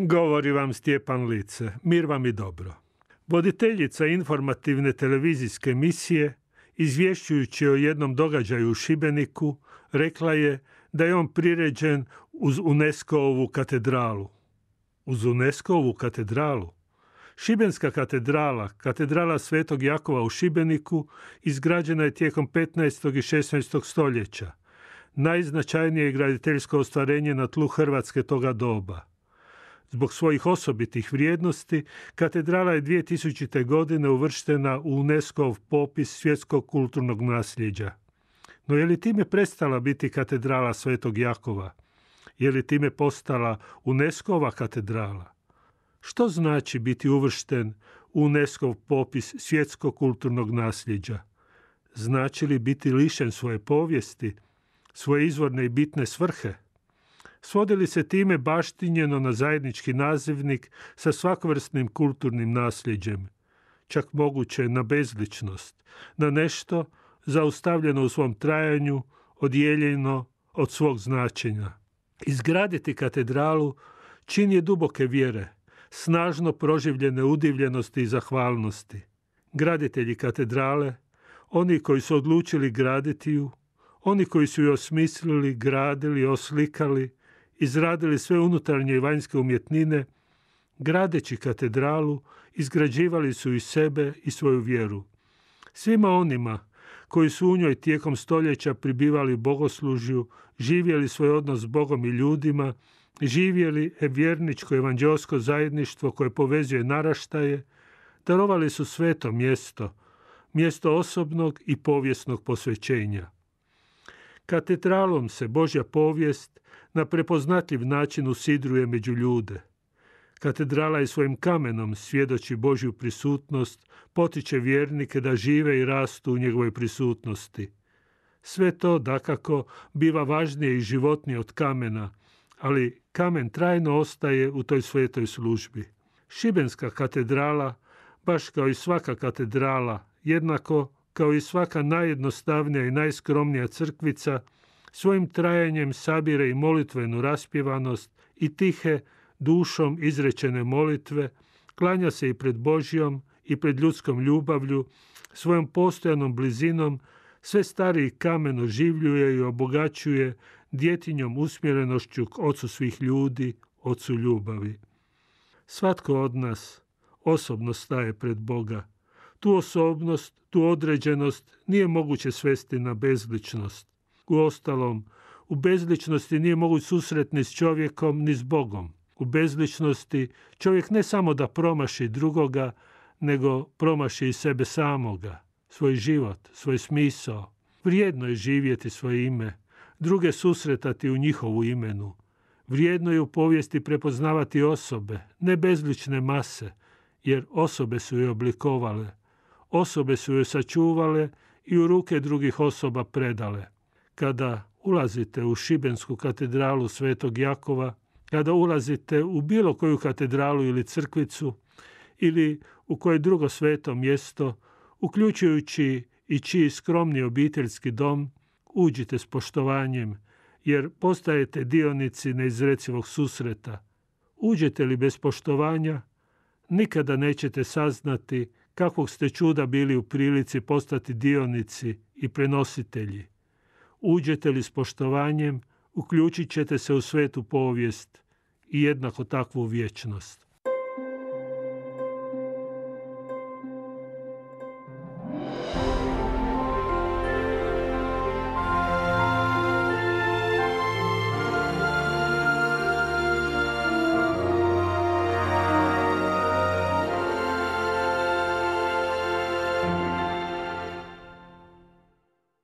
Govori vam Stjepan Lice. Mir vam i dobro. Voditeljica informativne televizijske emisije, izvješćujući o jednom događaju u Šibeniku, rekla je da je on priređen uz UNESCO-ovu katedralu. Uz UNESCO-ovu katedralu? Šibenska katedrala, katedrala Svetog Jakova u Šibeniku, izgrađena je tijekom 15. i 16. stoljeća. Najznačajnije je graditeljsko ostvarenje na tlu Hrvatske toga doba – Zbog svojih osobitih vrijednosti, katedrala je 2000. godine uvrštena u unesco popis svjetskog kulturnog nasljeđa. No je li time prestala biti katedrala Svetog Jakova? Je li time postala unesco katedrala? Što znači biti uvršten u unesco popis svjetskog kulturnog nasljeđa? Znači li biti lišen svoje povijesti, svoje izvorne i bitne svrhe? Svodili se time baštinjeno na zajednički nazivnik sa svakvrsnim kulturnim nasljeđem, čak moguće na bezličnost, na nešto zaustavljeno u svom trajanju, odijeljeno od svog značenja. Izgraditi katedralu čin je duboke vjere, snažno proživljene udivljenosti i zahvalnosti. Graditelji katedrale, oni koji su odlučili graditi ju, oni koji su ju osmislili, gradili, oslikali, izradili sve unutarnje i vanjske umjetnine, gradeći katedralu, izgrađivali su i sebe i svoju vjeru. Svima onima koji su u njoj tijekom stoljeća pribivali bogoslužju, živjeli svoj odnos s Bogom i ljudima, živjeli vjerničko evanđelsko zajedništvo koje povezuje naraštaje, darovali su sveto mjesto, mjesto osobnog i povijesnog posvećenja. Katedralom se Božja povijest na prepoznatljiv način usidruje među ljude. Katedrala je svojim kamenom svjedoči Božju prisutnost, potiče vjernike da žive i rastu u njegovoj prisutnosti. Sve to, dakako, biva važnije i životnije od kamena, ali kamen trajno ostaje u toj svetoj službi. Šibenska katedrala, baš kao i svaka katedrala, jednako kao i svaka najjednostavnija i najskromnija crkvica, svojim trajanjem sabire i molitvenu raspjevanost i tihe, dušom izrečene molitve, klanja se i pred Božjom i pred ljudskom ljubavlju, svojom postojanom blizinom, sve stariji kamen oživljuje i obogaćuje djetinjom usmjerenošću k ocu svih ljudi, ocu ljubavi. Svatko od nas osobno staje pred Boga. Tu osobnost, tu određenost nije moguće svesti na bezličnost u ostalom. U bezličnosti nije mogu susret ni s čovjekom, ni s Bogom. U bezličnosti čovjek ne samo da promaši drugoga, nego promaši i sebe samoga, svoj život, svoj smisao. Vrijedno je živjeti svoje ime, druge susretati u njihovu imenu. Vrijedno je u povijesti prepoznavati osobe, ne bezlične mase, jer osobe su je oblikovale, osobe su je sačuvale i u ruke drugih osoba predale kada ulazite u Šibensku katedralu Svetog Jakova, kada ulazite u bilo koju katedralu ili crkvicu ili u koje drugo sveto mjesto, uključujući i čiji skromni obiteljski dom, uđite s poštovanjem, jer postajete dionici neizrecivog susreta. Uđete li bez poštovanja, nikada nećete saznati kakvog ste čuda bili u prilici postati dionici i prenositelji. Uđete li s poštovanjem, uključit ćete se u svetu povijest i jednako takvu vječnost.